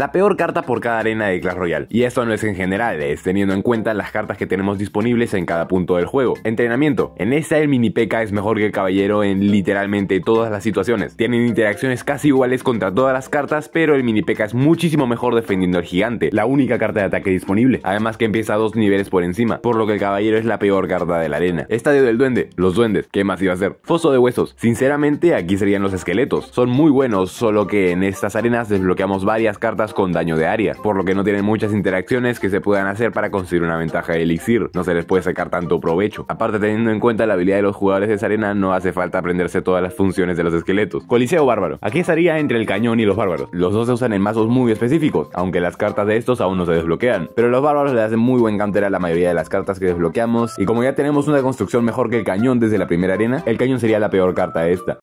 La peor carta por cada arena de Clash Royale. Y esto no es en general, es teniendo en cuenta las cartas que tenemos disponibles en cada punto del juego. Entrenamiento. En esta el mini P.E.K.K.A. es mejor que el caballero en literalmente todas las situaciones. Tienen interacciones casi iguales contra todas las cartas, pero el mini P.E.K.K.A. es muchísimo mejor defendiendo al gigante, la única carta de ataque disponible. Además que empieza dos niveles por encima, por lo que el caballero es la peor carta de la arena. Estadio del duende, los duendes, ¿qué más iba a ser? Foso de huesos. Sinceramente aquí serían los esqueletos. Son muy buenos, solo que en estas arenas desbloqueamos varias cartas con daño de área, por lo que no tienen muchas interacciones que se puedan hacer para conseguir una ventaja de elixir, no se les puede sacar tanto provecho. Aparte teniendo en cuenta la habilidad de los jugadores de esa arena, no hace falta aprenderse todas las funciones de los esqueletos. Coliseo bárbaro. Aquí estaría entre el cañón y los bárbaros. Los dos se usan en mazos muy específicos, aunque las cartas de estos aún no se desbloquean, pero los bárbaros le hacen muy buen cantera a la mayoría de las cartas que desbloqueamos y como ya tenemos una construcción mejor que el cañón desde la primera arena, el cañón sería la peor carta de esta.